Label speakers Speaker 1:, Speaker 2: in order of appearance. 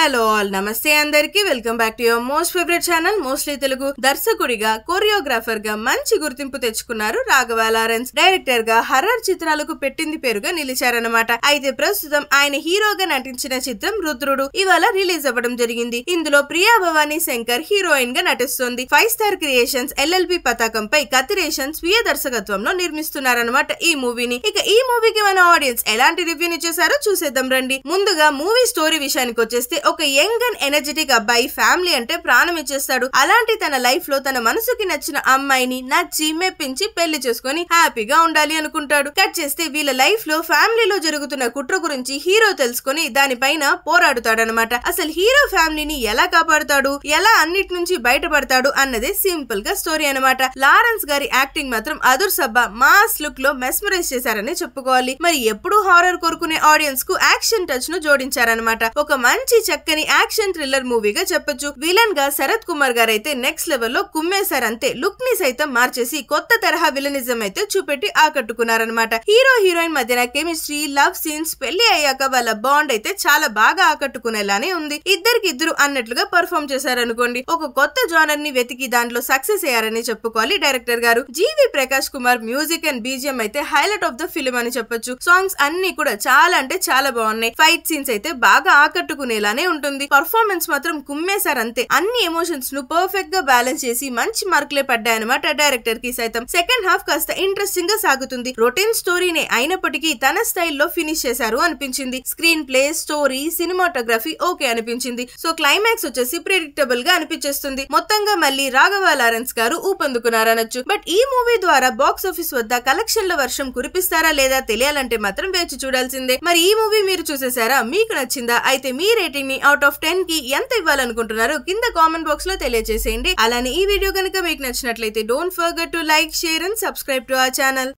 Speaker 1: hello all నమస్తే అందరికీ welcome back to your most favourite channel mostly Telugu దర్శకుడిగా choreographer గా మంచి గుర్తింపు తెచ్చుకున్నారు రాఘవ లారెన్స్ డైరెక్టర్ గా హర్రర్ చిత్రాలకు పెట్టింది పేరుగా నిలిచారనమాట అయితే ప్రస్తుతం ఆయన హీరోగా నటించిన చిత్రం రుద్రుడు ఇవాళ రిలీజ్ అవ్వడం జరిగింది ఇందులో ప్రియా భవానీ శంకర్ హీరోయిన్ గా నటిస్తుంది ఫైవ్ స్టార్ క్రియేషన్స్ ఎల్ఎల్బి పతాకంపై కతిరేషన్ స్వీయ దర్శకత్వంలో నిర్మిస్తున్నారనమాట ఈ మూవీని ఇక ఈ మూవీకి మన ఆడియన్స్ ఎలాంటి రివ్యూని చేశారో చూసేద్దాం రండి ముందుగా మూవీ స్టోరీ విషయానికి వచ్చేస్తే ఒక యంగ్ అండ్ ఎనర్జెటిక్ అబ్బాయి ఫ్యామిలీ అంటే ప్రాణం ఇచ్చేస్తాడు అలాంటి తన లైఫ్ లో తన మనసుకి నచ్చిన అమ్మాయిని నచ్చి మెప్పించి పెళ్లి చేసుకుని హ్యాపీగా ఉండాలి అనుకుంటాడు కట్ చేస్తే వీళ్ళ లైఫ్ లో ఫ్యామిలీలో జరుగుతున్న కుట్ర గురించి హీరో తెలుసుకుని దానిపైన పోరాడుతాడనమాట అసలు హీరో ఫ్యామిలీని ఎలా కాపాడుతాడు ఎలా అన్నిటి నుంచి బయటపడతాడు అన్నదే సింపుల్ గా స్టోరీ అనమాట లారెన్స్ గారి యాక్టింగ్ మాత్రం అదుర్ సబ్బా మాస్ లుక్ లో మెస్మరైజ్ చేశారని చెప్పుకోవాలి మరి ఎప్పుడు హారర్ కోరుకునే ఆడియన్స్ కు యాక్షన్ టచ్ ను జోడించారనమాట ఒక మంచి చక్క చక్కని యాక్షన్ థ్రిల్లర్ మూవీగా చెప్పొచ్చు విలన్ గా శరత్ కుమార్ గారు అయితే నెక్స్ట్ లెవెల్ లో కుమ్మేశారంతే లుక్ ని సైతం మార్చేసి కొత్త తరహా విలనిజం అయితే చూపెట్టి ఆకట్టుకున్నారనమాట హీరో హీరోయిన్ మధ్యన కెమిస్ట్రీ లవ్ సీన్స్ పెళ్లి అయ్యాక వాళ్ళ బాండ్ అయితే చాలా బాగా ఆకట్టుకునేలానే ఉంది ఇద్దరికి ఇద్దరు అన్నట్లుగా పర్ఫామ్ చేశారనుకోండి ఒక కొత్త జానర్ ని వెతికి దాంట్లో సక్సెస్ అయ్యారని చెప్పుకోవాలి డైరెక్టర్ గారు GV Prakash Kumar music and BGM అయితే హైలైట్ ఆఫ్ ద ఫిలిం అని చెప్పొచ్చు సాంగ్స్ అన్ని కూడా చాలా అంటే చాలా బాగున్నాయి ఫైట్ సీన్స్ అయితే బాగా ఆకట్టుకునేలానే ఉంటుంది పర్ఫార్మెన్స్ మాత్రం కుమ్మేశారు అంతే అన్ని ఎమోషన్స్ ను పర్ఫెక్ట్ గా బ్యాలెన్స్ చేసి మంచి మార్కులే పడ్డాయనమాట డైరెక్టర్ కి సైతం సెకండ్ హాఫ్ కాస్త ఇంట్రెస్టింగ్ గా సాగుతుంది రొటీన్ స్టోరీనే అయినప్పటికీ తన స్టైల్లో ఫినిష్ చేశారు అనిపించింది screenplay story cinematography okay అనిపించింది సో క్లైమాక్స్ వచ్చేసి ప్రిడిక్టబుల్ గా అనిపించేస్తుంది మొత్తంగా మళ్ళీ రాఘవ లారెన్స్ గారు ఊపందుకున్నారనొచ్చు బట్ ఈ మూవీ ద్వారా బాక్స్ ఆఫీస్ వద్ద కలెక్షన్ల వర్షం కురిపిస్తారా లేదా తెలియాలంటే మాత్రం వేచి చూడాల్సిందే మరి ఈ మూవీ మీరు చూసేసారా మీకు నచ్చిందా అయితే మీ రేటింగ్ ని అవుట్ ఆఫ్ టెన్ కి ఎంత ఇవ్వాలనుకుంటున్నారు కింద కామెంట్ బాక్స్ లో తెలియజేసేయండి అలానే ఈ వీడియో కనుక మీకు నచ్చినట్లయితే don't forget to like share and subscribe to ఆ ఛానల్